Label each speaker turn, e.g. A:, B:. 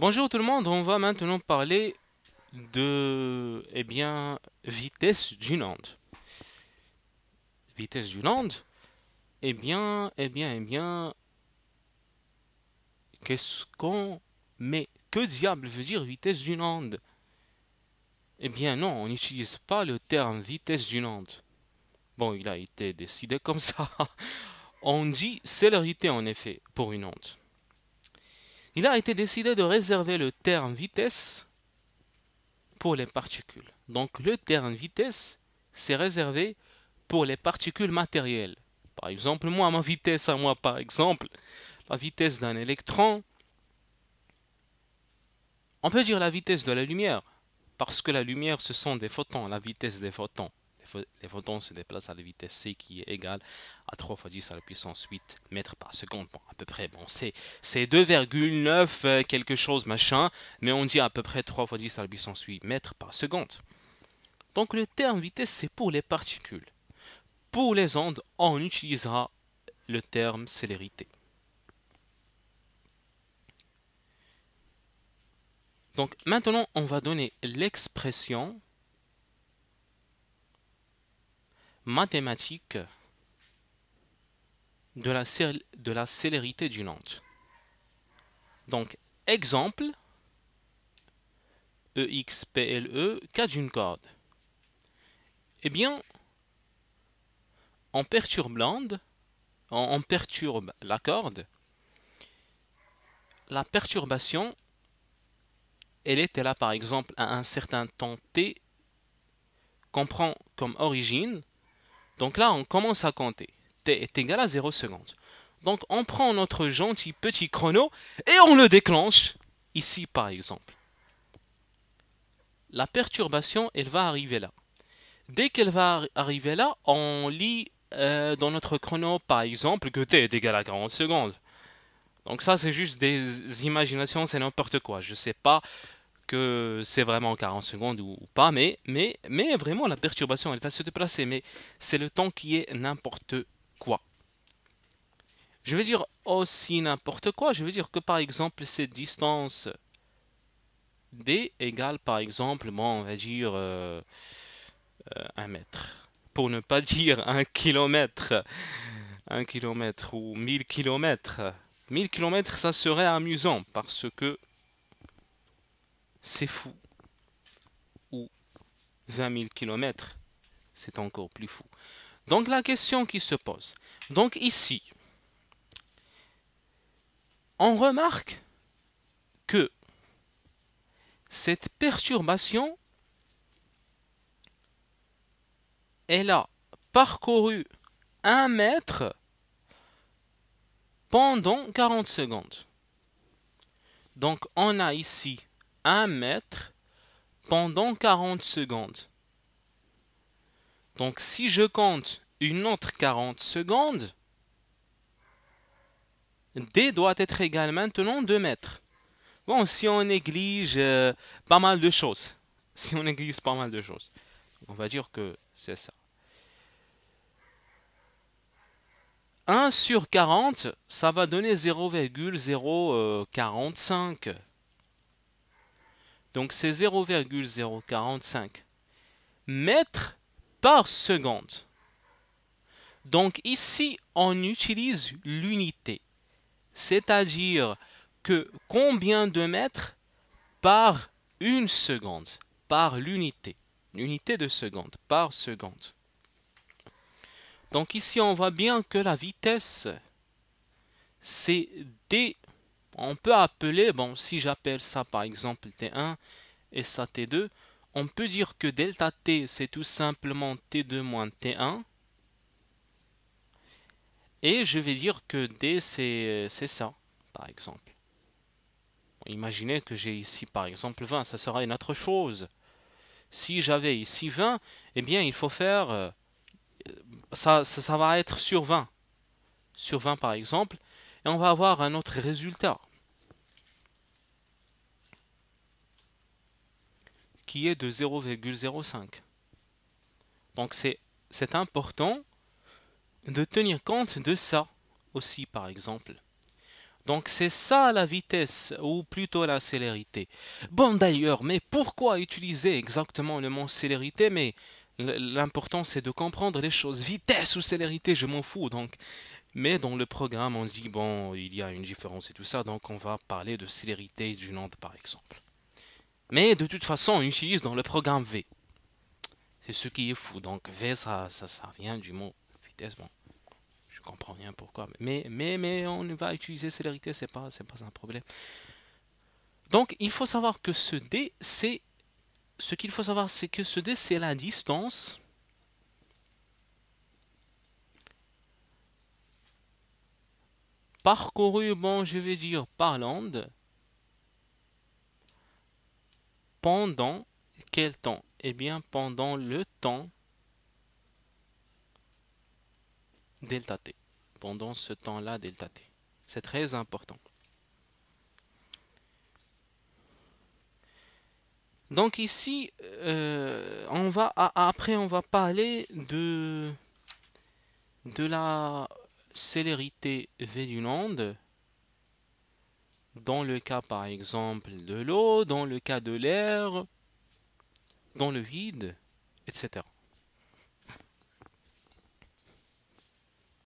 A: Bonjour tout le monde, on va maintenant parler de eh bien, vitesse d'une onde. Vitesse d'une onde Eh bien, eh bien, eh bien, qu'est-ce qu'on... Mais que diable veut dire vitesse d'une onde Eh bien non, on n'utilise pas le terme vitesse d'une onde. Bon, il a été décidé comme ça. On dit célérité en effet pour une onde il a été décidé de réserver le terme vitesse pour les particules. Donc le terme vitesse, c'est réservé pour les particules matérielles. Par exemple, moi, ma vitesse à moi, par exemple, la vitesse d'un électron, on peut dire la vitesse de la lumière, parce que la lumière, ce sont des photons, la vitesse des photons les photons se déplacent à la vitesse c qui est égale à 3 fois 10 à la puissance 8 mètres par seconde. à peu près, bon, c'est 2,9 euh, quelque chose, machin, mais on dit à peu près 3 fois 10 à la puissance 8 mètres par seconde. Donc le terme vitesse, c'est pour les particules. Pour les ondes, on utilisera le terme célérité. Donc maintenant, on va donner l'expression mathématiques de la, de la célérité d'une onde. Donc, exemple, EXPLE, e, cas d'une corde. Eh bien, on perturbe l'onde, on, perturbe la corde, la perturbation, elle était là par exemple à un certain temps t, qu'on prend comme origine, donc là, on commence à compter. T est égal à 0 seconde. Donc on prend notre gentil petit chrono et on le déclenche ici par exemple. La perturbation, elle va arriver là. Dès qu'elle va arriver là, on lit euh, dans notre chrono par exemple que t est égal à 40 secondes. Donc ça c'est juste des imaginations, c'est n'importe quoi. Je sais pas que c'est vraiment 40 secondes ou pas, mais, mais, mais vraiment la perturbation, elle va se déplacer, mais c'est le temps qui est n'importe quoi. Je veux dire aussi n'importe quoi, je veux dire que par exemple cette distance D égale par exemple, on va dire euh, euh, un mètre, pour ne pas dire un kilomètre, un kilomètre ou 1000 kilomètres. 1000 km, ça serait amusant parce que c'est fou. Ou 20 000 km, c'est encore plus fou. Donc la question qui se pose, donc ici, on remarque que cette perturbation, elle a parcouru un mètre pendant 40 secondes. Donc on a ici mètre pendant 40 secondes. Donc si je compte une autre 40 secondes, D doit être égal maintenant 2 mètres. Bon, si on néglige euh, pas mal de choses, si on néglige pas mal de choses, on va dire que c'est ça. 1 sur 40, ça va donner 0,045. Donc c'est 0,045 mètres par seconde. Donc ici, on utilise l'unité, c'est-à-dire que combien de mètres par une seconde, par l'unité, l'unité de seconde, par seconde. Donc ici, on voit bien que la vitesse, c'est d on peut appeler, bon, si j'appelle ça par exemple T1 et ça T2, on peut dire que delta T, c'est tout simplement T2 moins T1. Et je vais dire que D, c'est ça, par exemple. Imaginez que j'ai ici, par exemple, 20, ça sera une autre chose. Si j'avais ici 20, eh bien, il faut faire... Euh, ça, ça, ça va être sur 20. Sur 20, par exemple. Et on va avoir un autre résultat. qui est de 0,05. Donc c'est important de tenir compte de ça aussi, par exemple. Donc c'est ça la vitesse, ou plutôt la célérité. Bon d'ailleurs, mais pourquoi utiliser exactement le mot célérité Mais l'important c'est de comprendre les choses. Vitesse ou célérité, je m'en fous. Donc. Mais dans le programme, on se dit, bon, il y a une différence et tout ça, donc on va parler de célérité d'une onde, par exemple. Mais de toute façon, on utilise dans le programme V. C'est ce qui est fou. Donc V, ça, ça, vient du mot vitesse. Bon, je comprends rien pourquoi. Mais, mais, mais on va utiliser célérité, c'est pas, pas un problème. Donc il faut savoir que ce D, c'est... Ce qu'il faut savoir, c'est que ce D, c'est la distance... parcourue, bon, je vais dire, par l'onde pendant quel temps Eh bien, pendant le temps delta t. Pendant ce temps-là, delta t. C'est très important. Donc ici, euh, on va, ah, après on va parler de, de la célérité V du monde dans le cas par exemple de l'eau, dans le cas de l'air, dans le vide, etc.